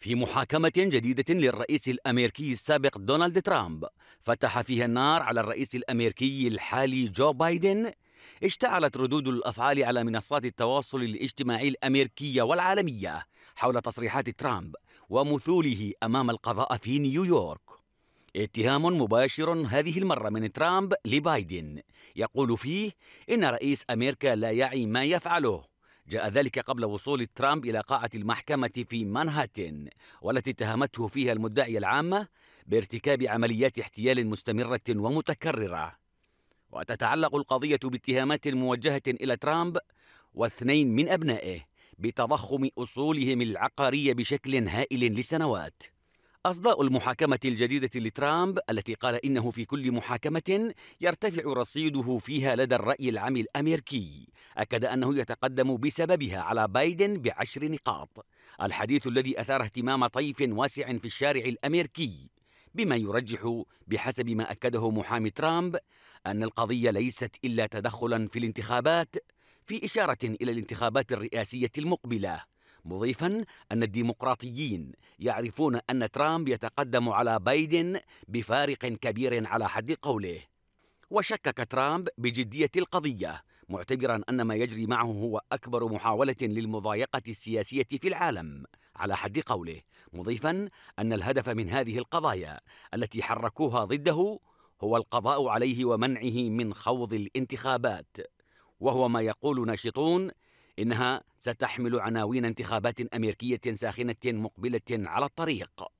في محاكمة جديدة للرئيس الأمريكي السابق دونالد ترامب فتح فيها النار على الرئيس الأمريكي الحالي جو بايدن اشتعلت ردود الأفعال على منصات التواصل الاجتماعي الأمريكية والعالمية حول تصريحات ترامب ومثوله أمام القضاء في نيويورك اتهام مباشر هذه المرة من ترامب لبايدن يقول فيه إن رئيس أمريكا لا يعي ما يفعله جاء ذلك قبل وصول ترامب إلى قاعة المحكمة في مانهاتن والتي اتهمته فيها المدعية العامة بارتكاب عمليات احتيال مستمرة ومتكررة وتتعلق القضية باتهامات موجهة إلى ترامب واثنين من أبنائه بتضخم أصولهم العقارية بشكل هائل لسنوات أصداء المحاكمة الجديدة لترامب التي قال إنه في كل محاكمة يرتفع رصيده فيها لدى الرأي العام الأمريكي أكد أنه يتقدم بسببها على بايدن بعشر نقاط الحديث الذي أثار اهتمام طيف واسع في الشارع الأمريكي بما يرجح بحسب ما أكده محامي ترامب أن القضية ليست إلا تدخلا في الانتخابات في إشارة إلى الانتخابات الرئاسية المقبلة مضيفا أن الديمقراطيين يعرفون أن ترامب يتقدم على بايدن بفارق كبير على حد قوله وشكك ترامب بجدية القضية معتبرا أن ما يجري معه هو أكبر محاولة للمضايقة السياسية في العالم على حد قوله مضيفا أن الهدف من هذه القضايا التي حركوها ضده هو القضاء عليه ومنعه من خوض الانتخابات وهو ما يقول ناشطون إنها ستحمل عناوين انتخابات أمريكية ساخنة مقبلة على الطريق